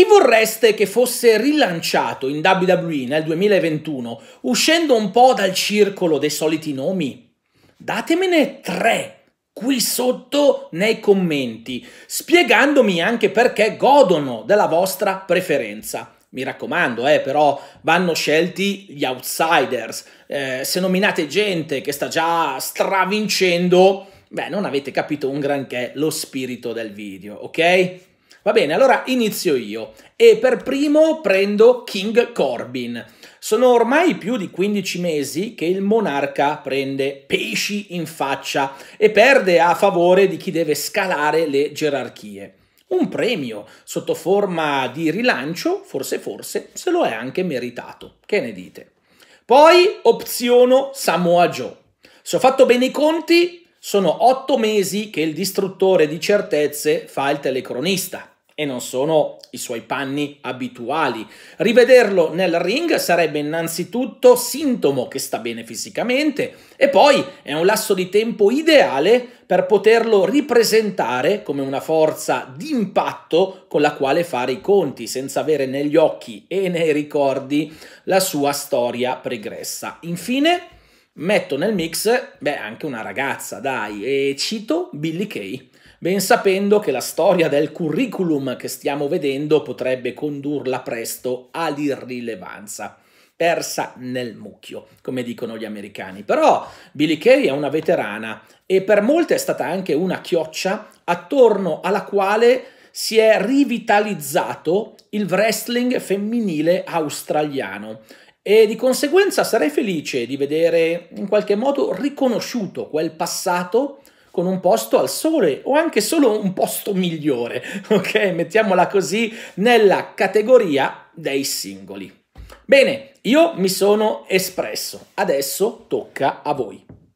Chi vorreste che fosse rilanciato in WWE nel 2021, uscendo un po' dal circolo dei soliti nomi? Datemene tre qui sotto nei commenti, spiegandomi anche perché godono della vostra preferenza. Mi raccomando, eh, però vanno scelti gli outsiders. Eh, se nominate gente che sta già stravincendo, beh, non avete capito un granché lo spirito del video, ok? Va bene, allora inizio io e per primo prendo King Corbin. Sono ormai più di 15 mesi che il monarca prende pesci in faccia e perde a favore di chi deve scalare le gerarchie. Un premio sotto forma di rilancio, forse forse, se lo è anche meritato. Che ne dite? Poi opziono Samoa Joe. Se ho fatto bene i conti, sono otto mesi che il distruttore di certezze fa il telecronista e non sono i suoi panni abituali. Rivederlo nel ring sarebbe innanzitutto sintomo che sta bene fisicamente e poi è un lasso di tempo ideale per poterlo ripresentare come una forza d'impatto con la quale fare i conti senza avere negli occhi e nei ricordi la sua storia pregressa. Infine, Metto nel mix, beh, anche una ragazza, dai, e cito Billy Kay, ben sapendo che la storia del curriculum che stiamo vedendo potrebbe condurla presto all'irrilevanza persa nel mucchio, come dicono gli americani. Però Billy Kay è una veterana e per molte è stata anche una chioccia attorno alla quale si è rivitalizzato il wrestling femminile australiano e di conseguenza sarei felice di vedere in qualche modo riconosciuto quel passato con un posto al sole o anche solo un posto migliore, ok? Mettiamola così nella categoria dei singoli. Bene, io mi sono espresso, adesso tocca a voi.